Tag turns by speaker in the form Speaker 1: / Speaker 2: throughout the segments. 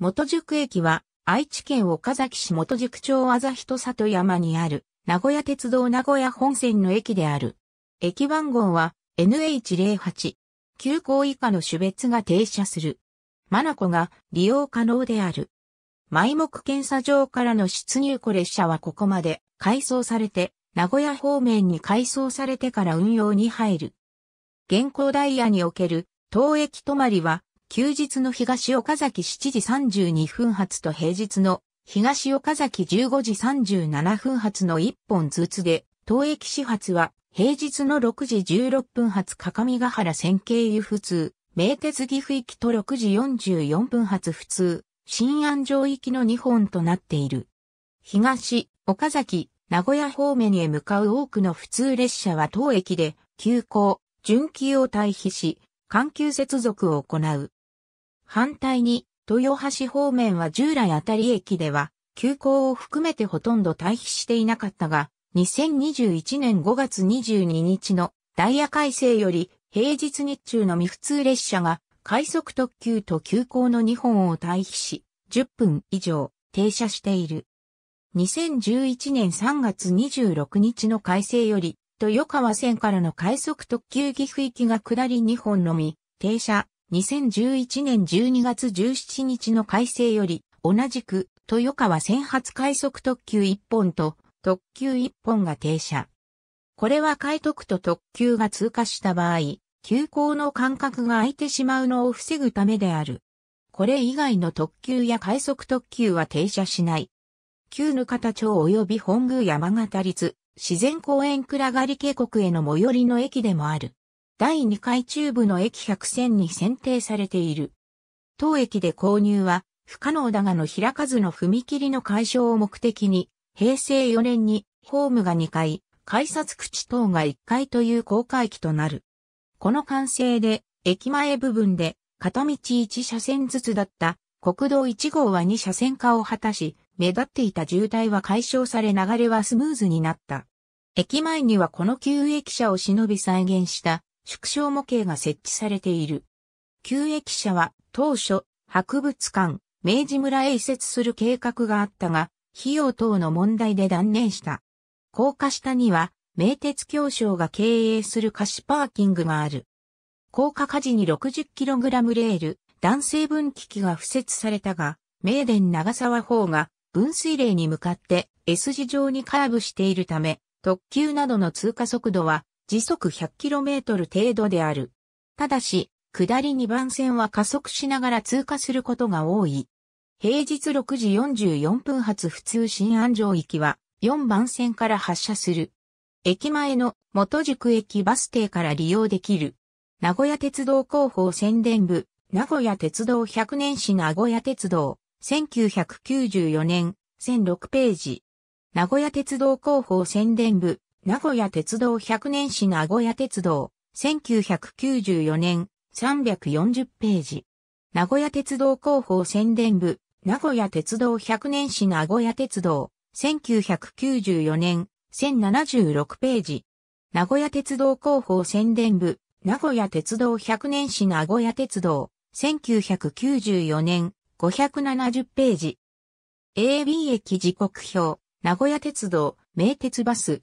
Speaker 1: 元宿駅は、愛知県岡崎市元宿町あざひと里山にある、名古屋鉄道名古屋本線の駅である。駅番号は NH08。急行以下の種別が停車する。マナコが利用可能である。埋目検査場からの出入庫列車はここまで改装されて、名古屋方面に改装されてから運用に入る。現行ダイヤにおける、当駅止まりは、休日の東岡崎7時32分発と平日の東岡崎15時37分発の1本ずつで、東駅始発は平日の6時16分発各務原線経由普通、名鉄岐阜行きと6時44分発普通、新安城行きの2本となっている。東、岡崎、名古屋方面へ向かう多くの普通列車は当駅で、急行、準急を退避し、緩急接続を行う。反対に、豊橋方面は従来あたり駅では、急行を含めてほとんど退避していなかったが、2021年5月22日のダイヤ改正より、平日日中の未普通列車が、快速特急と急行の2本を退避し、10分以上停車している。2011年3月26日の改正より、豊川線からの快速特急岐阜行きが下り2本のみ、停車2011年12月17日の改正より、同じく、豊川先発快速特急1本と、特急1本が停車。これは快徳と特急が通過した場合、急行の間隔が空いてしまうのを防ぐためである。これ以外の特急や快速特急は停車しない。旧ぬ方町及び本宮山形立、自然公園暗がり渓谷への最寄りの駅でもある。第2回中部の駅100選に選定されている。当駅で購入は不可能だがの開かずの踏切の解消を目的に、平成4年にホームが2階、改札口等が1階という公開機となる。この完成で、駅前部分で片道1車線ずつだった国道1号は2車線化を果たし、目立っていた渋滞は解消され流れはスムーズになった。駅前にはこの旧駅舎を忍び再現した縮小模型が設置されている。旧駅舎は当初、博物館、明治村へ移設する計画があったが、費用等の問題で断念した。高架下には、名鉄協商が経営する貸しパーキングがある。高架下時に 60kg レール、男性分岐器が付設されたが、名電長沢方が分水嶺に向かって S 字状にカーブしているため、特急などの通過速度は時速 100km 程度である。ただし、下り2番線は加速しながら通過することが多い。平日6時44分発普通新安城駅は4番線から発車する。駅前の元宿駅バス停から利用できる。名古屋鉄道広報宣伝部、名古屋鉄道100年史名古屋鉄道、1994年、1006ページ。名古屋鉄道広報宣伝部、名古屋鉄道100年史名古屋鉄道、1994年、340ページ。名古屋鉄道広報宣伝部、名古屋鉄道100年史名古屋鉄道、1994年、1076ページ。名古屋鉄道広報宣伝部、名古屋鉄道100年史名古屋鉄道、1994年、570ページ。AB 駅時刻表、名古屋鉄道、名鉄バス、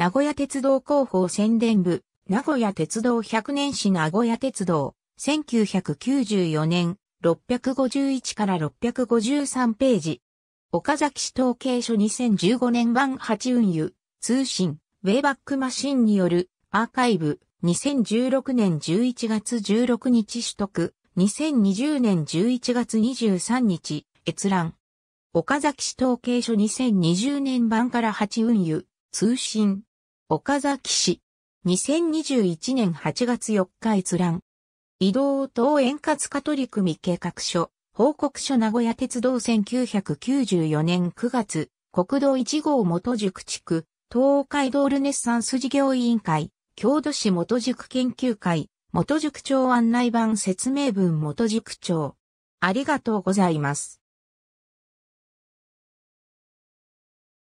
Speaker 1: 名古屋鉄道広報宣伝部、名古屋鉄道100年史名古屋鉄道、1994年、651から653ページ。岡崎市統計書2015年版8運輸、通信、ウェイバックマシンによる、アーカイブ、2016年11月16日取得、2020年11月23日、閲覧。岡崎市統計書2020年版から8運輸、通信、岡崎市。2021年8月4日閲覧。移動等円滑化取り組み計画書。報告書名古屋鉄道1994年9月。国道1号元宿地区。東海道ルネッサンス事業委員会。郷土市元宿研究会。元宿長案内版説明文元宿長。ありがとうございます。